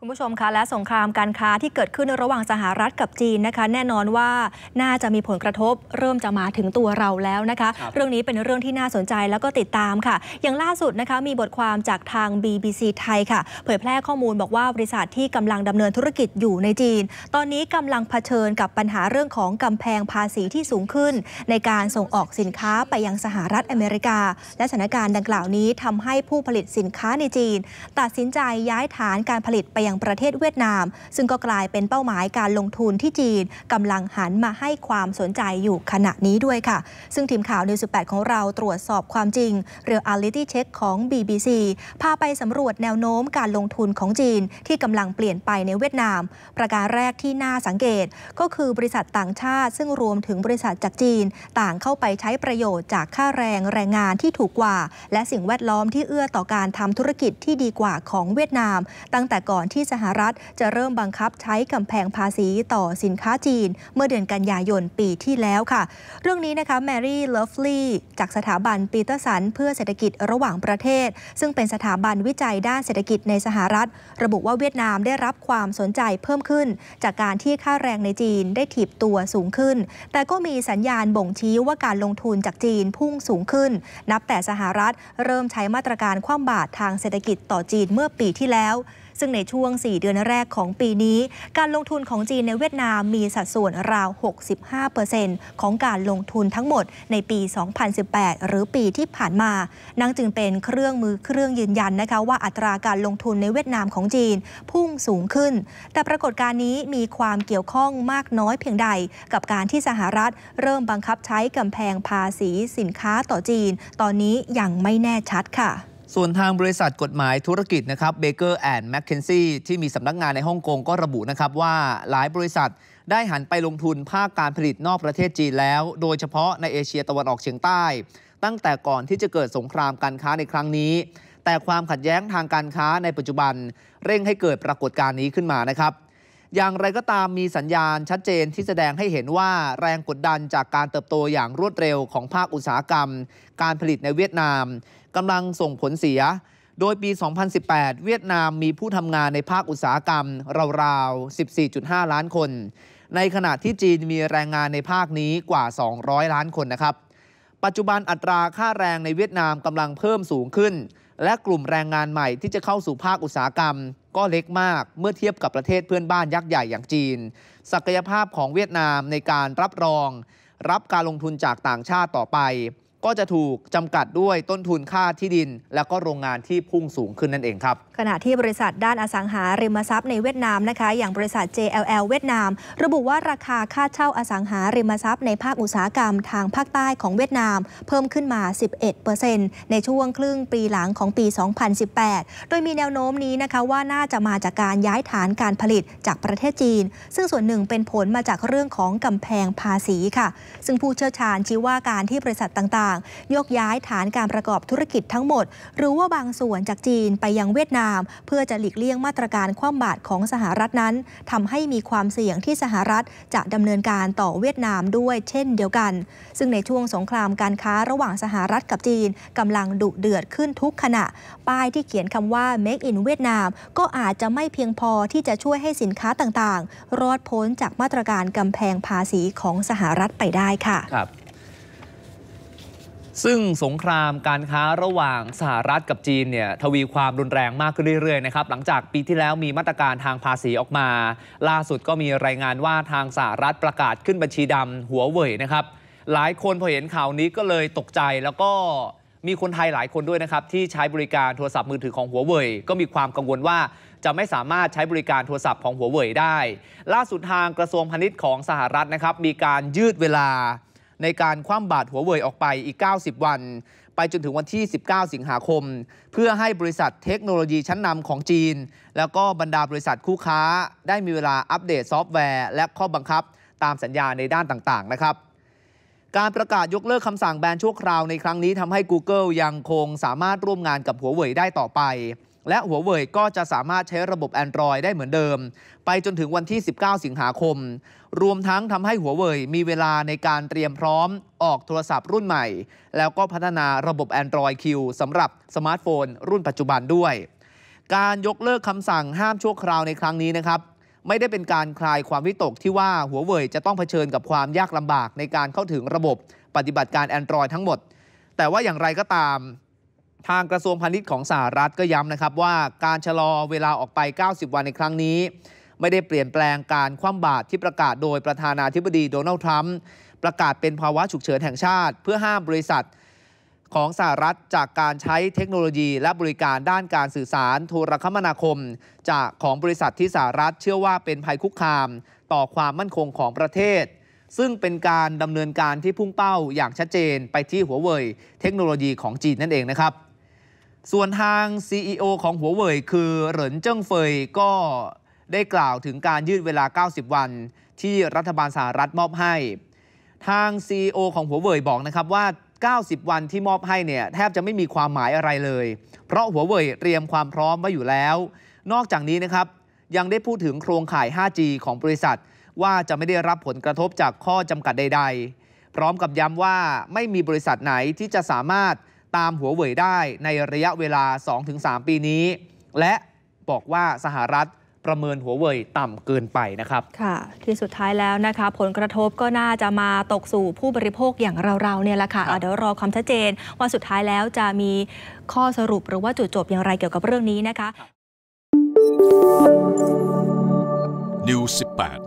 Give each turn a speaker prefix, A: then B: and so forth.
A: คุณผู้ชมคะและสงครามการค้าที่เกิดขึ้นระหว่างสหรัฐกับจีนนะคะ แน่นอนว่าน่าจะมีผลกระทบ เริ่มจะมาถึงตัวเราแล้วนะคะครเรื่องนี้เป็นเรื่องที่น่าสนใจแล้วก็ติดตามค่ะ อย่างล่าสุดนะคะมีบทความจากทาง BBC ไทยค่ะเผยแพร่ข้อมูลบอกว่าบริษัทที่กำลังดำเนินธุรกิจอยู่ในจีน ตอนนี้กำลังเผชิญกับปัญหาเรื่องของกำแพงภาษีที่สูงขึ้น ในการส่งออกสินค้าไปยังสหรัฐอเมริกา และสถานการณ์ดังกล่าวนี้ทำให้ผู้ผลิตสินค้าในจีน ตัดสินใจย้ายฐานการผลิตไปยังประเทศเวียดนาม ซึ่งก็กลายเป็นเป้าหมายการลงทุนที่จีนกำลังหันมาให้ความสนใจอยู่ขณะนี้ด้วยค่ะ ซึ่งทีมข่าวนิวสิของเราตรวจสอบความจริงเรืออาลิตี้เช็คของ BBC พาไปสำรวจแนวโน้มการลงทุนของจีน ที่กำลังเปลี่ยนไปในเวียดนาม ประการแรกที่น่าสังเกต ก็คือบริษัทต่างชาติซึ่งรวมถึงบริษัทจากจีน ต่างเข้าไปใช้ประโยชน์จากค่าแรงแรงงานที่ถูกกว่า และสิ่งแวดล้อมที่เอื้อต่อการทำธุรกิจที่ดีกว่าของเวียดนาม ตั้งแต่ก่อนที่สหรัฐจะเริ่มบังคับใช้กำแพงภาษีต่อสินค้าจีนเมื่อเดือนกันยายนปีที่แล้วค่ะ เรื่องนี้นะคะแมรี่เลฟลีย์จากสถาบันปีเตอร์สันเพื่อเศรษฐกิจระหว่างประเทศ ซึ่งเป็นสถาบันวิจัยด้านเศรษฐกิจในสหรัฐ ระบุว่าเวียดนามได้รับความสนใจเพิ่มขึ้น จากการที่ค่าแรงในจีนได้ถีบตัวสูงขึ้น แต่ก็มีสัญญาณบ่งชี้ว่าการลงทุนจากจีนพุ่งสูงขึ้น นับแต่สหรัฐเริ่มใช้มาตรการคว่ำบาตรทางเศรษฐกิจต่อจีนเมื่อปีที่แล้ว ซึ่งในช่ววง4เดือนแรกของปีนี้ การลงทุนของจีนในเวียดนามมีสัดส่วนราว 65%ของการลงทุนทั้งหมดในปี 2018 หรือปีที่ผ่านมา นั่งจึงเป็นเครื่องมือเครื่องยืนยันนะคะว่าอัตราการลงทุนในเวียดนามของจีน พุ่งสูงขึ้น แต่ปรากฏการณ์นี้มีความเกี่ยวข้องมากน้อยเพียงใดกับการที่สหรัฐ เริ่มบังคับใช้กำแพงภาษีสินค้าต่อจีน ตอนนี้ยังไม
B: ่แน่ชัดค่ะส่วนทางบริษัทกฎหมายธุรกิจนะครับเบเกอร์แอนด์แมคเคนซี่ที่มีสำนักงานในฮ่องกงก็ระบุนะครับว่าหลายบริษัทได้หันไปลงทุนภาคการผลิตนอกประเทศจีนแล้ว โดยเฉพาะในเอเชียตะวันออกเฉียงใต้ ตั้งแต่ก่อนที่จะเกิดสงครามการค้าในครั้งนี้ แต่ความขัดแย้งทางการค้าในปัจจุบัน เร่งให้เกิดปรากฏการณ์นี้ขึ้นมานะครับอย่างไรก็ตามมีสัญญาณชัดเจนที่แสดงให้เห็นว่าแรงกดดันจากการเติบโตอย่างรวดเร็วของภาคอุตสาหกรรม การผลิตในเวียดนาม กำลังส่งผลเสีย โดยปี 2018 เวียดนามมีผู้ทำงานในภาคอุตสาหกรรม ราวๆ 14.5 ล้านคน ในขณะที่จีนมีแรงงานในภาคนี้กว่า 200 ล้านคนนะครับ ปัจจุบันอัตราค่าแรงในเวียดนามกำลังเพิ่มสูงขึ้น และกลุ่มแรงงานใหม่ที่จะเข้าสู่ภาคอุตสาหกรรมก็เล็กมากเมื่อเทียบกับประเทศเพื่อนบ้านยักษ์ใหญ่อย่างจีน ศักยภาพของเวียดนามในการรับรอง รับการลงทุนจากต่างชาติต่อไปก็จะถูกจำกัดด้วยต้นทุนค่าที่ดิน แล้วก็โรงงานที่พุ่งสูงขึ้นนั่นเองครับ ขณะที่บริษั
A: ทด้านอสังหาริมทรัพย์ในเวียดนามนะคะ อย่างบริษัท JLL เวียดนาม ระบุว่าราคาค่าเช่าอสังหาริมทรัพย์ในภาคอุตสาหกรรมทางภาคใต้ของเวียดนาม เพิ่มขึ้นมา 11%ในช่วงครึ่งปีหลังของปี 2018 โดยมีแนวโน้มนี้นะคะว่าน่าจะมาจากการย้ายฐานการผลิตจากประเทศจีน ซึ่งส่วนหนึ่งเป็นผลมาจากเรื่องของกำแพงภาษีค่ะ ซึ่งผู้เชี่ยวชาญชี้ว่าการที่บริษัทต่างางๆยกย้ายฐานการประกอบธุรกิจทั้งหมด หรือว่าบางส่วนจากจีนไปยังเวียดนาม เพื่อจะหลีกเลี่ยงมาตรการคว่ำบาตรของสหรัฐนั้น ทำให้มีความเสี่ยงที่สหรัฐ จะดำเนินการต่อเวียดนามด้วยเช่นเดียวกัน ซึ่งในช่วงสงครามการค้าระหว่างสหรัฐกับจีน กำลังดุเดือดขึ้นทุกขณะป้ายที่เขียนคำว่า Make in เวียดนามก็อาจจะไม่เพียงพอที่จะช่วยให้สินค้าต่างๆ รอดพ้นจากมาตรการกำแพงภาษีของสห
B: รัฐไปได้ค่ะครับซึ่งสงครามการค้าระหว่างสหรัฐกับจีนเนี่ยทวีความรุนแรงมากขึ้นเรื่อยๆนะครับหลังจากปีที่แล้วมีมาตรการทางภาษีออกมา ล่าสุดก็มีรายงานว่าทางสหรัฐประกาศขึ้นบัญชีดำหัวเว่ยนะครับ หลายคนพอเห็นข่าวนี้ก็เลยตกใจแล้วก็มีคนไทยหลายคนด้วยนะครับ ที่ใช้บริการโทรศัพท์มือถือของหัวเว่ยก็มีความกังวลว่าจะไม่สามารถใช้บริการโทรศัพท์ของหัวเว่ยได้ ล่าสุดทางกระทรวงพาณิชย์ของสหรัฐนะครับมีการยืดเวลาในการคว่ำบาตรหัวเว่ยออกไปอีก 90 วัน ไปจนถึงวันที่ 19 สิงหาคม เพื่อให้บริษัทเทคโนโลยีชั้นนำของจีน แล้วก็บรรดาบริษัทคู่ค้า ได้มีเวลาอัปเดตซอฟต์แวร์ และข้อบังคับตามสัญญาในด้านต่างๆนะครับ การประกาศยกเลิกคำสั่งแบนชั่วคราวในครั้งนี้ทำให้ Google ยังคงสามารถร่วมงานกับหัวเว่ยได้ต่อไปและหัวเว่ยก็จะสามารถใช้ระบบ Android ได้เหมือนเดิม ไปจนถึงวันที่ 19 สิงหาคม รวมทั้งทำให้หัวเว่ยมีเวลาในการเตรียมพร้อม ออกโทรศัพท์รุ่นใหม่ แล้วก็พัฒนาระบบ Android Q สำหรับสมาร์ทโฟนรุ่นปัจจุบันด้วย การยกเลิกคำสั่งห้ามชั่วคราวในครั้งนี้นะครับ ไม่ได้เป็นการคลายความวิตกที่ว่าหัวเว่ยจะต้องเผชิญกับความยากลำบากในการเข้าถึงระบบปฏิบัติการ Android ทั้งหมด แต่ว่าอย่างไรก็ตามทางกระทรวงพาณิชย์ของสหรัฐก็ย้ำนะครับว่าการชะลอเวลาออกไป 90 วันในครั้งนี้ ไม่ได้เปลี่ยนแปลงการคว่ำบาตรที่ประกาศโดยประธานาธิบดีโดนัลด์ทรัมป์ประกาศเป็นภาวะฉุกเฉินแห่งชาติ เพื่อห้ามบริษัทของสหรัฐจากการใช้เทคโนโลยีและบริการด้านการสื่อสารโทรคมนาคม จากของบริษัทที่สหรัฐเชื่อว่าเป็นภัยคุกคามต่อความมั่นคงของประเทศ ซึ่งเป็นการดำเนินการที่พุ่งเป้าอย่างชัดเจนไปที่หัวเว่ยเทคโนโลยีของจีนนั่นเองนะครับส่วนทาง CEO ของหัวเว่ยคือเหรินเจิ้งเฟย ก็ได้กล่าวถึงการยืดเวลา 90 วัน ที่รัฐบาลสหรัฐมอบให้ ทาง CEO ของหัวเว่ยบอกนะครับว่า 90 วันที่มอบให้เนี่ยแทบจะไม่มีความหมายอะไรเลย เพราะหัวเว่ยเตรียมความพร้อมไว้อยู่แล้ว นอกจากนี้นะครับยังได้พูดถึงโครงข่าย 5G ของบริษัท ว่าจะไม่ได้รับผลกระทบจากข้อจำกัดใด ๆ พร้อมกับย้ำว่าไม่มีบริษัทไหนที่จะสามารถตามหัวเว่ยได้ในระยะเวลา 2-3 ปีนี้ และบอกว่าสหรัฐประเมินหัวเว่ยต่ำเกินไปนะครับ ค่
A: ะที่สุดท้ายแล้วนะคะ ผลกระทบก็น่าจะมาตกสู่ผู้บริโภคอย่างเรา ๆ เนี่ยแหละค่ะเดี๋ยวรอความชัดเจน ว่าสุดท้ายแล้วจะมีข้อสรุปหรือว่าจุดจบอย่างไรเกี่ยวกับเรื่องนี้นะคะนิว18